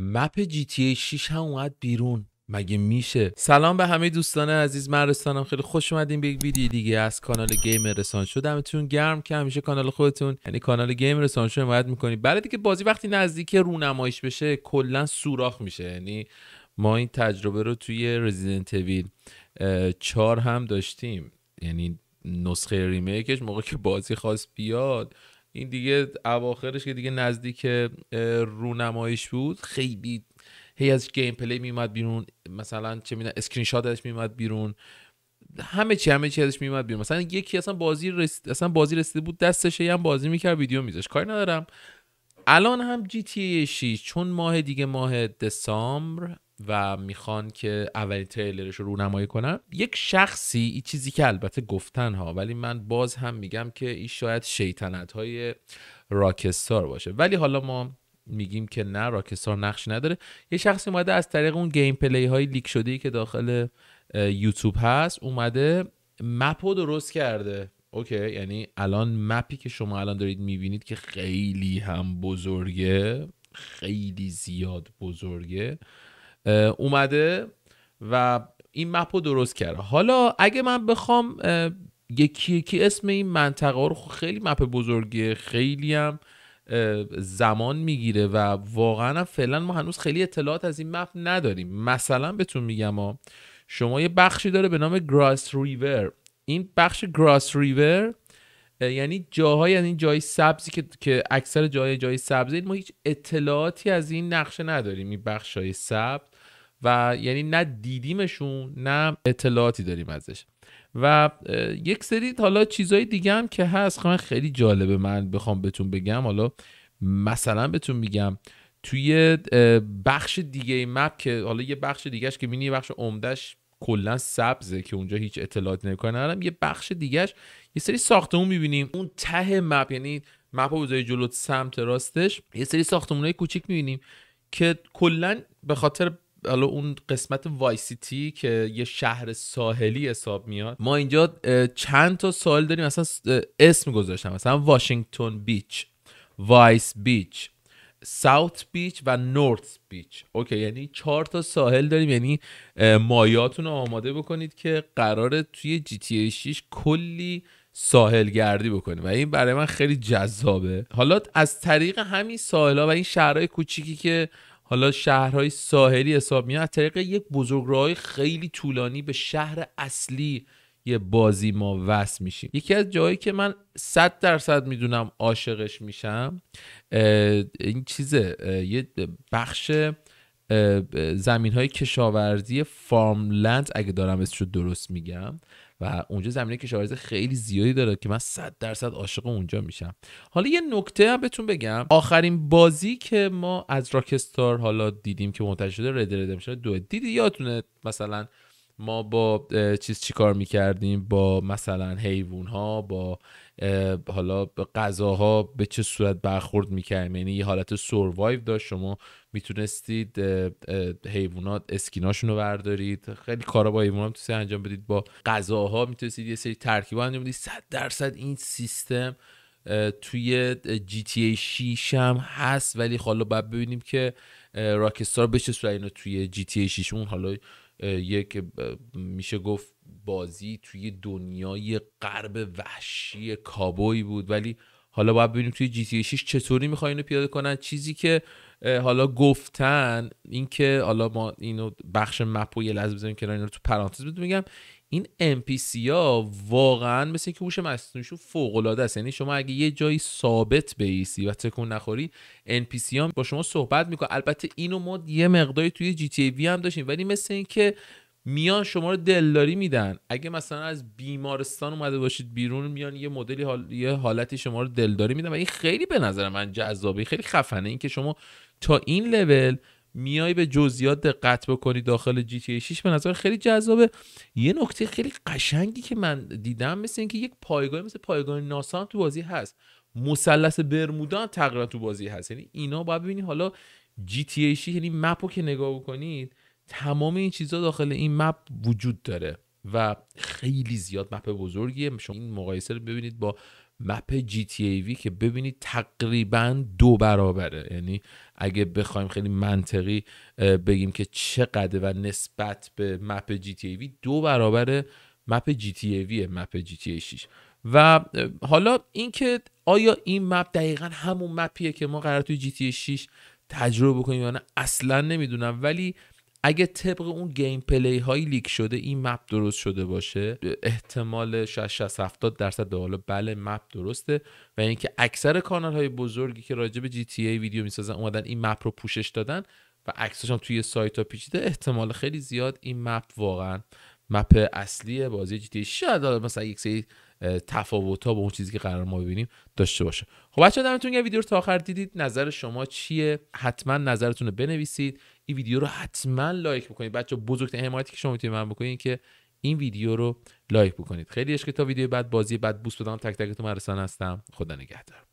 مپ جی تی 6 هم اومد بیرون مگه میشه سلام به همه دوستان عزیز من رسانم خیلی خوش اومدین به یک ویدیو دیگه از کانال گیم رسان شد دمتون گرم که همیشه کانال خودتون یعنی کانال گیم رسان شد حمایت میکنید برای دیگه بازی وقتی نزدیک رونمایش بشه کلا سوراخ میشه یعنی ما این تجربه رو توی رزیدنت ویل 4 هم داشتیم یعنی نسخه ریمیکش موقع که بازی خواست بیاد این دیگه اواخرش که دیگه نزدیک رونمایش بود خیلی هی از گیم پلی میومد بیرون مثلا چه میدونم اسکرین ازش میومد بیرون همه چی همه چی ازش میومد بیرون مثلا یکی اصلا بازی اصلا بازی رسیده بود دستش هم بازی میکرد ویدیو میذاشت کاری ندارم الان هم جی تی 6 چون ماه دیگه ماه دسامبر و میخوان که اولین تریلرش رو رونمایی کنن یک شخصی این چیزی که البته گفتن ها ولی من باز هم میگم که این شاید شیطنت های راکستار باشه ولی حالا ما میگیم که نه راکستار نقش نداره یه شخصی اومده از طریق اون گیم پلی های لیک شده ای که داخل یوتیوب هست اومده مپ رو درست کرده اوکی یعنی الان مپی که شما الان دارید میبینید که خیلی هم بزرگه خیلی زیاد بزرگه اومده و این مپ رو درست کرده حالا اگه من بخوام یکی یکی اسم این منطقه رو خب خیلی مپ بزرگیه خیلی هم زمان میگیره و واقعا فعلا ما هنوز خیلی اطلاعات از این مپ نداریم مثلا بهتون میگم شما یه بخشی داره به نام گراس ریور این بخش گراس ریور یعنی جاهای این یعنی جای سبزی که که اکثر جای جای سبزی ما هیچ اطلاعاتی از این نقشه نداریم این بخشای سبز و یعنی نه دیدیمشون نه اطلاعاتی داریم ازش و یک سری حالا چیزهای دیگه هم که هست خب، من خیلی جالبه من بخوام بهتون بگم حالا مثلا بهتون میگم توی بخش دیگه مپ که حالا یه بخش دیگهش که مینی بخش عمدش کلا سبزه که اونجا هیچ اطلاعات نمیکنه یه بخش دیگهش یه سری ساختمون میبینیم اون ته مپ یعنی مپ بزای جلو سمت راستش یه سری های کوچیک میبینیم که کلا به خاطر حالا اون قسمت سیتی که یه شهر ساحلی حساب میاد ما اینجا چند تا سال داریم اصلا اسم گذاشتم مثلا واشنگتن بیچ وایس بیچ ساوت بیچ و نورت بیچ اوکی یعنی چهار تا ساحل داریم یعنی مایاتون رو آماده بکنید که قراره توی جی تی 6 کلی ساحل گردی بکنیم و این برای من خیلی جذابه حالا از طریق همین ساحل ها و این شهرهای کوچیکی که حالا شهرهای ساحلی حساب میاد از طریق یک بزرگراهی خیلی طولانی به شهر اصلی یه بازی ما وس میشیم یکی از جایی که من صد درصد میدونم عاشقش میشم این چیزه یه بخش زمین های کشاورزی فارملند اگه دارم رو درست میگم و اونجا زمین کشاورزی خیلی زیادی داره که من صد درصد عاشق اونجا میشم حالا یه نکته هم بهتون بگم آخرین بازی که ما از راکستار حالا دیدیم که منتشر شده رده میشن دو دیدی یادتونه مثلا ما با چیز چی کار میکردیم با مثلا حیوان ها با حالا غذاها به چه صورت برخورد میکردیم یعنی یه حالت سوروایو داشت شما میتونستید حیوانات اسکیناشون رو بردارید خیلی کارا با هم توسی انجام بدید با غذاها میتونستید یه سری ترکیب انجام بدید صد درصد این سیستم توی جی تی 6 هم هست ولی حالا باید ببینیم که راکستار به چه صورت اینو توی جی تی 6 اون حالا یک میشه گفت بازی توی دنیای غرب وحشی کابوی بود ولی حالا باید ببینیم توی جی تی 6 چطوری میخوان اینو پیاده کنن چیزی که حالا گفتن اینکه حالا ما اینو بخش مپ و یه لحظه بزنیم که اینا رو تو پرانتز بدون میگم این ام ها واقعا مثل اینکه هوش مصنوعیشون فوق العاده است یعنی شما اگه یه جایی ثابت بیسی و تکون نخوری NPC ها با شما صحبت میکنه البته اینو ما یه مقداری توی جی هم داشتیم ولی مثل اینکه میان شما رو دلداری میدن اگه مثلا از بیمارستان اومده باشید بیرون میان یه مدلی حال... یه حالتی شما رو دلداری میدن و این خیلی به نظر من جذابه خیلی خفنه اینکه شما تا این لول میای به جزئیات دقت بکنی داخل جی تی 6 به نظر خیلی جذابه یه نکته خیلی قشنگی که من دیدم مثل اینکه یک پایگاه مثل پایگاه ناسا تو بازی هست مثلث برمودا تقریبا تو بازی هست یعنی اینا باید ببینید حالا جی تی 6 یعنی مپو که نگاه بکنید تمام این چیزها داخل این مپ وجود داره و خیلی زیاد مپ بزرگیه شما این مقایسه رو ببینید با مپ جی تی ای وی که ببینید تقریبا دو برابره یعنی اگه بخوایم خیلی منطقی بگیم که چقدر و نسبت به مپ جی تی ای وی دو برابره مپ جی تی ای ویه مپ جی تی ای 6 و حالا اینکه آیا این مپ دقیقا همون مپیه که ما قرار توی جی تی ای 6 تجربه بکنیم یا نه اصلا نمیدونم ولی اگه طبق اون گیم پلی های لیک شده این مپ درست شده باشه احتمال 60 70 درصد حالا بله مپ درسته و اینکه اکثر کانال های بزرگی که راجع به جی تی ای ویدیو میسازن اومدن این مپ رو پوشش دادن و عکسش هم توی سایت ها پیچیده احتمال خیلی زیاد این مپ واقعا مپ اصلی بازی جی تی شاید مثلا یک سری تفاوت ها با اون چیزی که قرار ما ببینیم داشته باشه خب بچه دمتون یه ویدیو رو تا آخر دیدید نظر شما چیه حتما نظرتون رو بنویسید این ویدیو رو حتما لایک بکنید بچه بزرگترین حمایتی که شما میتونید من بکنید که این ویدیو رو لایک بکنید خیلی عشق تا ویدیو بعد بازی بعد بوست بدم تک تو من هستم خدا نگهدار